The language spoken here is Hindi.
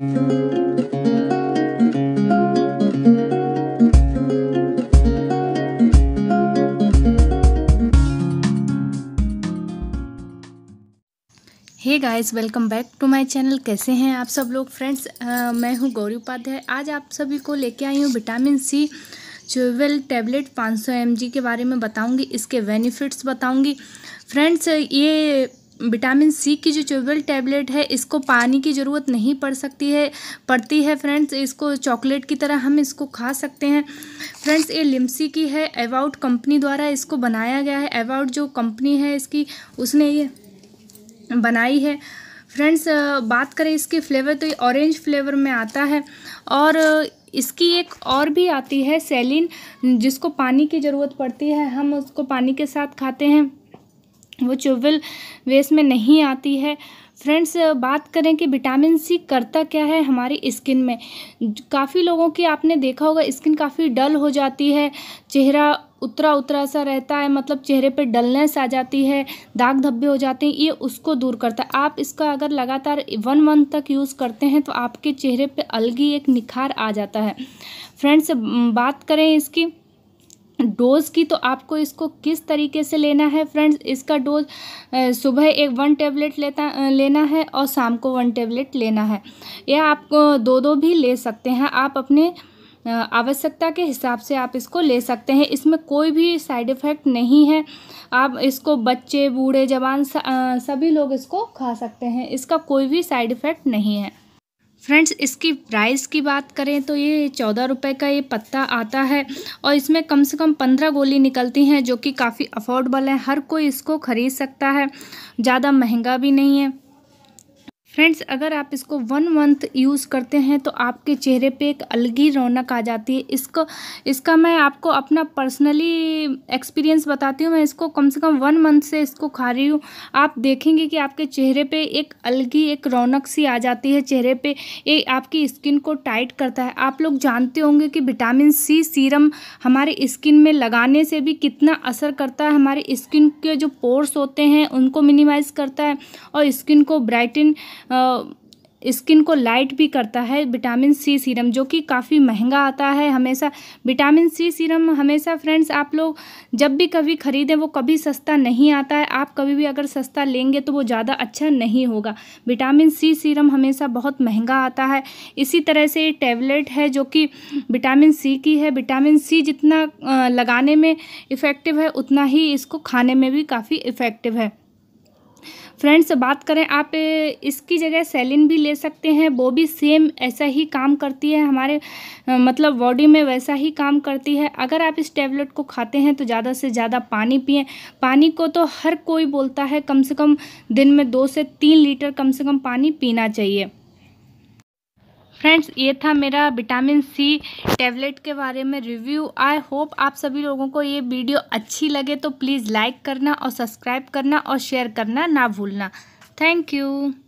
hey guys welcome back to my channel कैसे हैं आप सब लोग फ्रेंड्स uh, मैं हूं गौरी उपाध्याय आज आप सभी को लेके आई हूं विटामिन सी चुवेल टैबलेट 500 सौ के बारे में बताऊंगी इसके बेनिफिट्स बताऊंगी फ्रेंड्स ये विटामिन सी की जो चोबल टैबलेट है इसको पानी की ज़रूरत नहीं पड़ सकती है पड़ती है फ्रेंड्स इसको चॉकलेट की तरह हम इसको खा सकते हैं फ्रेंड्स ये लिम्सी की है एवाउट कंपनी द्वारा इसको बनाया गया है एवाउट जो कंपनी है इसकी उसने ये बनाई है फ्रेंड्स बात करें इसके फ्लेवर तो ये ऑरेंज फ्लेवर में आता है और इसकी एक और भी आती है सेलिन जिसको पानी की ज़रूरत पड़ती है हम उसको पानी के साथ खाते हैं वो चोवल वेस्ट में नहीं आती है फ्रेंड्स बात करें कि विटामिन सी करता क्या है हमारी स्किन में काफ़ी लोगों की आपने देखा होगा स्किन काफ़ी डल हो जाती है चेहरा उतरा उतरा सा रहता है मतलब चेहरे पे डलनेस आ जाती है दाग धब्बे हो जाते हैं ये उसको दूर करता है आप इसका अगर लगातार वन मंथ तक यूज़ करते हैं तो आपके चेहरे पर अलग ही एक निखार आ जाता है फ्रेंड्स बात करें इसकी डोज़ की तो आपको इसको किस तरीके से लेना है फ्रेंड्स इसका डोज सुबह एक वन टेबलेट लेता लेना है और शाम को वन टेबलेट लेना है या आप दो दो भी ले सकते हैं आप अपने आवश्यकता के हिसाब से आप इसको ले सकते हैं इसमें कोई भी साइड इफ़ेक्ट नहीं है आप इसको बच्चे बूढ़े जवान सभी लोग इसको खा सकते हैं इसका कोई भी साइड इफ़ेक्ट नहीं है फ्रेंड्स इसकी प्राइस की बात करें तो ये चौदह रुपये का ये पत्ता आता है और इसमें कम से कम पंद्रह गोली निकलती हैं जो कि काफ़ी अफोर्डेबल है हर कोई इसको ख़रीद सकता है ज़्यादा महंगा भी नहीं है फ्रेंड्स अगर आप इसको वन मंथ यूज़ करते हैं तो आपके चेहरे पे एक अलग ही रौनक आ जाती है इसको इसका मैं आपको अपना पर्सनली एक्सपीरियंस बताती हूँ मैं इसको कम से कम वन मंथ से इसको खा रही हूँ आप देखेंगे कि आपके चेहरे पे एक अलग ही एक रौनक सी आ जाती है चेहरे पे ये आपकी स्किन को टाइट करता है आप लोग जानते होंगे कि विटामिन सी सीरम हमारे स्किन में लगाने से भी कितना असर करता है हमारे स्किन के जो पोर्स होते हैं उनको मिनिमाइज़ करता है और स्किन को ब्राइटन स्किन को लाइट भी करता है विटामिन सी सीरम जो कि काफ़ी महंगा आता है हमेशा विटामिन सी सीरम हमेशा फ्रेंड्स आप लोग जब भी कभी ख़रीदें वो कभी सस्ता नहीं आता है आप कभी भी अगर सस्ता लेंगे तो वो ज़्यादा अच्छा नहीं होगा विटामिन सी सीरम हमेशा बहुत महंगा आता है इसी तरह से ये टेबलेट है जो कि विटामिन सी की है विटामिन सी जितना लगाने में इफ़ेक्टिव है उतना ही इसको खाने में भी काफ़ी इफ़ेक्टिव है फ्रेंड्स बात करें आप इसकी जगह सेलिन भी ले सकते हैं वो भी सेम ऐसा ही काम करती है हमारे मतलब बॉडी में वैसा ही काम करती है अगर आप इस टेबलेट को खाते हैं तो ज़्यादा से ज़्यादा पानी पिए पानी को तो हर कोई बोलता है कम से कम दिन में दो से तीन लीटर कम से कम पानी पीना चाहिए फ्रेंड्स ये था मेरा विटामिन सी टैबलेट के बारे में रिव्यू आई होप आप सभी लोगों को ये वीडियो अच्छी लगे तो प्लीज़ लाइक करना और सब्सक्राइब करना और शेयर करना ना भूलना थैंक यू